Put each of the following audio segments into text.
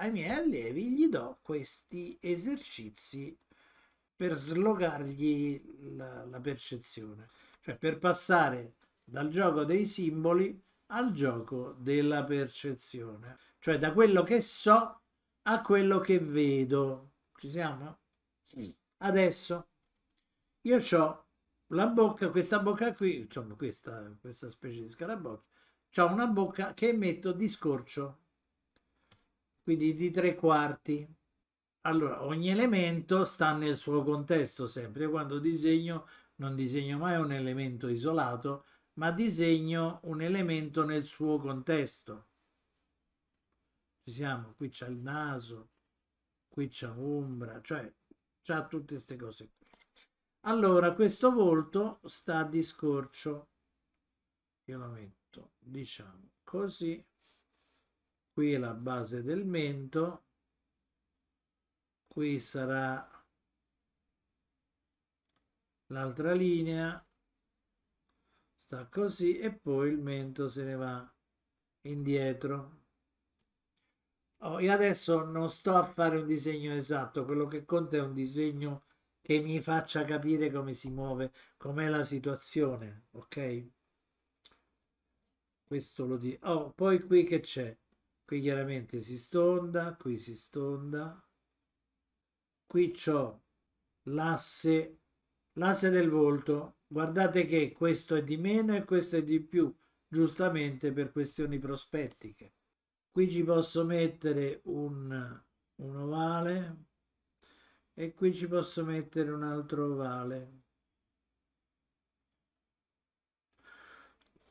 ai miei allievi gli do questi esercizi per slogargli la, la percezione, cioè per passare dal gioco dei simboli al gioco della percezione, cioè da quello che so a quello che vedo. Ci siamo? Adesso io ho la bocca, questa bocca qui, insomma questa, questa specie di scarabocchio, ho una bocca che metto emetto discorcio, quindi di tre quarti. Allora, ogni elemento sta nel suo contesto sempre. quando disegno non disegno mai un elemento isolato, ma disegno un elemento nel suo contesto. Ci siamo, qui c'è il naso, qui c'è ombra, cioè c'ha tutte queste cose Allora, questo volto sta a scorcio. Io lo metto, diciamo, così qui è la base del mento, qui sarà l'altra linea, sta così e poi il mento se ne va indietro. Oh, io adesso non sto a fare un disegno esatto, quello che conta è un disegno che mi faccia capire come si muove, com'è la situazione, ok? Questo lo dico. Oh, poi qui che c'è? qui chiaramente si stonda, qui si stonda, qui ho l'asse, l'asse del volto, guardate che questo è di meno e questo è di più, giustamente per questioni prospettiche. Qui ci posso mettere un, un ovale e qui ci posso mettere un altro ovale.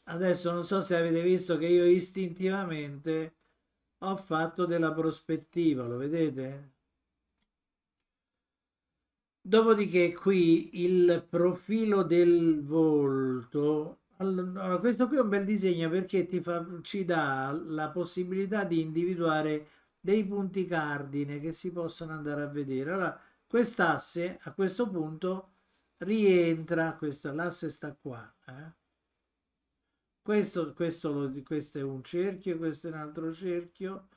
Adesso non so se avete visto che io istintivamente ho fatto della prospettiva, lo vedete? Dopodiché qui il profilo del volto, allora questo qui è un bel disegno perché ti fa, ci dà la possibilità di individuare dei punti cardine che si possono andare a vedere. Allora quest'asse a questo punto rientra, questo, l'asse sta qua, eh? Questo, questo, lo, questo è un cerchio, questo è un altro cerchio.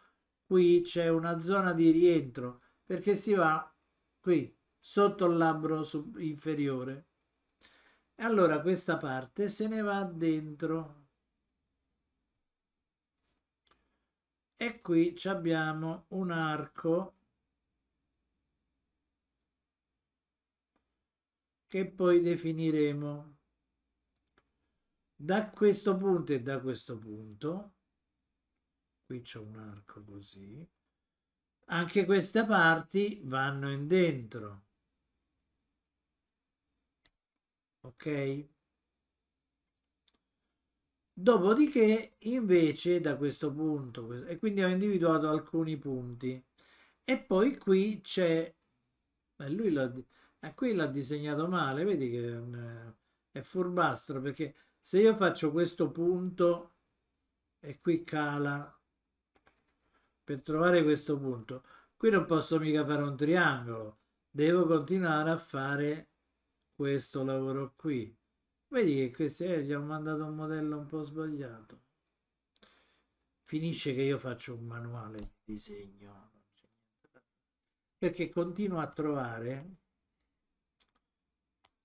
Qui c'è una zona di rientro perché si va qui sotto il labbro inferiore. E allora questa parte se ne va dentro. E qui abbiamo un arco che poi definiremo da questo punto e da questo punto qui c'è un arco così anche queste parti vanno in dentro ok dopodiché invece da questo punto e quindi ho individuato alcuni punti e poi qui c'è eh, lui qui l'ha disegnato male vedi che è, un, è furbastro perché se io faccio questo punto e qui cala per trovare questo punto qui non posso mica fare un triangolo devo continuare a fare questo lavoro qui vedi che questo è, eh, gli ho mandato un modello un po' sbagliato finisce che io faccio un manuale di disegno perché continuo a trovare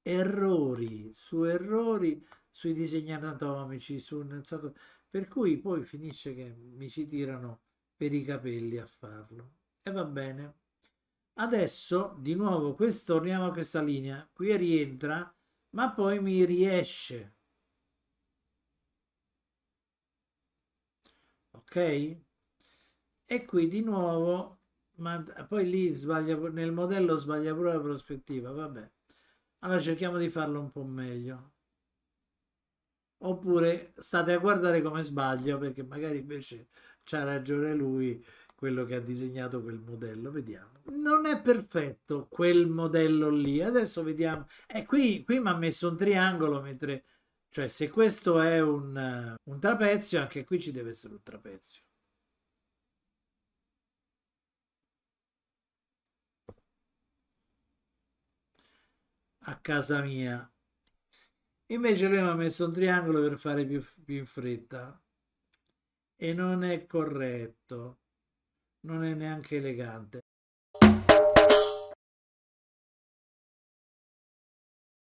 errori su errori sui disegni anatomici, su non so cosa. Per cui poi finisce che mi ci tirano per i capelli a farlo. E va bene. Adesso di nuovo questo, torniamo a questa linea. Qui rientra, ma poi mi riesce. Ok? E qui di nuovo, ma poi lì sbaglia, nel modello sbaglia pure la prospettiva, vabbè. Allora cerchiamo di farlo un po' meglio. Oppure state a guardare come sbaglio perché magari invece c'ha ragione lui quello che ha disegnato quel modello. Vediamo. Non è perfetto quel modello lì. Adesso vediamo. E eh, qui, qui mi ha messo un triangolo mentre... Cioè se questo è un, un trapezio, anche qui ci deve essere un trapezio. a casa mia. Invece lui mi ha messo un triangolo per fare più, più in fretta. E non è corretto, non è neanche elegante.